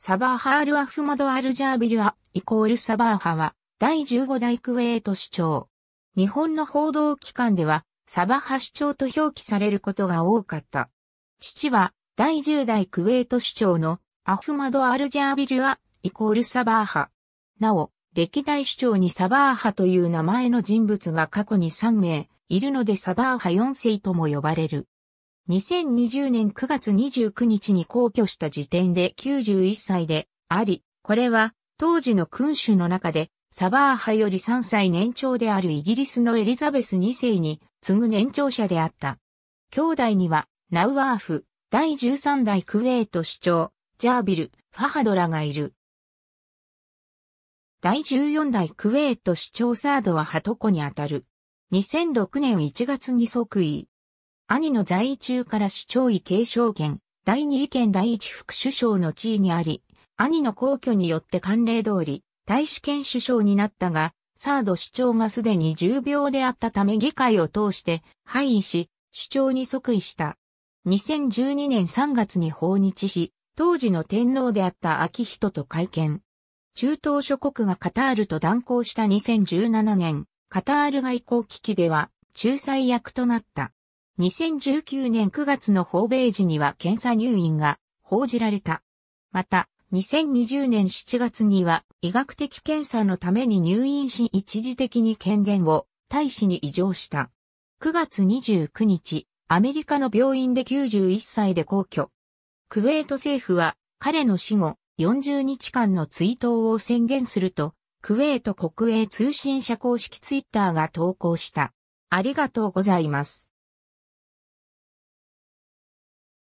サバーハール・アフマド・アルジャービルア、イコールサバーハは、第15代クウェート市長。日本の報道機関では、サバハ市長と表記されることが多かった。父は、第10代クウェート市長のアフマド・アルジャービルア、イコールサバーハ。なお、歴代市長にサバーハという名前の人物が過去に3名いるのでサバーハ4世とも呼ばれる。2020年9月29日に皇居した時点で91歳であり、これは当時の君主の中でサバー派より3歳年長であるイギリスのエリザベス2世に次ぐ年長者であった。兄弟にはナウワーフ、第13代クウェート首長、ジャービル、ファハドラがいる。第14代クウェート首長サードはハトコにあたる。2006年1月に即位。兄の在位中から首長位継承権、第二意見第一副首相の地位にあり、兄の皇居によって慣例通り、大使兼首相になったが、サード首長がすでに重病であったため議会を通して廃位し、首長に即位した。2012年3月に訪日し、当時の天皇であった秋人と会見。中東諸国がカタールと断交した2017年、カタール外交危機では仲裁役となった。2019年9月の訪米時には検査入院が報じられた。また、2020年7月には医学的検査のために入院し一時的に権限を大使に異常した。9月29日、アメリカの病院で91歳で皇居。クウェート政府は彼の死後40日間の追悼を宣言すると、クウェート国営通信社公式ツイッターが投稿した。ありがとうございます。